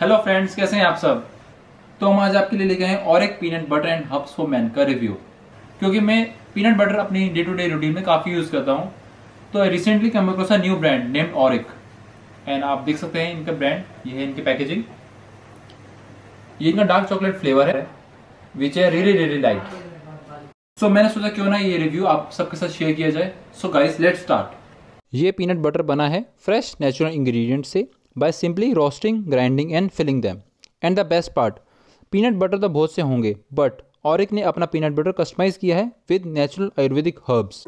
Hello friends कैसे हैं आप सब तो हम आज आपके लिए लेके आए और एक peanut butter and herbs for man का रिव्यू क्योंकि मैं पीनट बटर अपनी डे टू डे रूटीन में काफ़ी यूज़ करता हूँ तो recently come across a new brand named और एंड आप देख सकते हैं इनका ब्रांड ये है इनकी पैकेजिंग ये इनका डार्क चॉकलेट फ्लेवर है which I really really light so मैंने सोचा क्यों ना ये रिव्यू आप सबके साथ शेयर किया जाए सो गाइस लेट स्टार्ट ये पीनट बटर बना है फ्रेश नेचुरल इंग्रेडिएंट से by simply roasting grinding and filling them and the best part peanut butter तो बहुत से होंगे बट और ने अपना पीनट बटर कस्टमाइज किया है with natural Ayurvedic herbs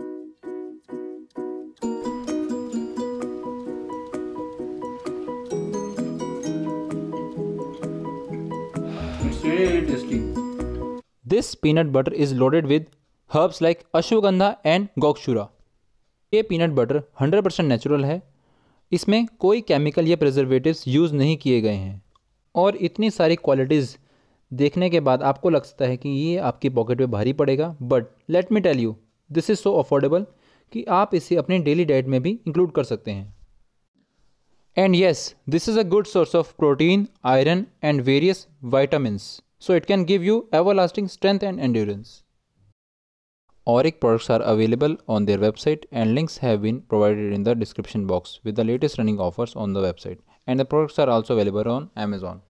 this peanut butter is loaded with herbs like ashwagandha and gokshura ये पीनट बटर 100% नेचुरल है इसमें कोई केमिकल या प्रिजर्वेटिव्स यूज़ नहीं किए गए हैं और इतनी सारी क्वालिटीज़ देखने के बाद आपको लग सकता है कि ये आपकी पॉकेट में भारी पड़ेगा but let me tell you this is so affordable कि आप इसे अपने डेली डाइट में भी इंक्लूड कर सकते हैं and yes this is a good source of protein iron and various vitamins so it can give you everlasting strength and endurance Auric products are available on their website and links have been provided in the description box with the latest running offers on the website. And the products are also available on Amazon.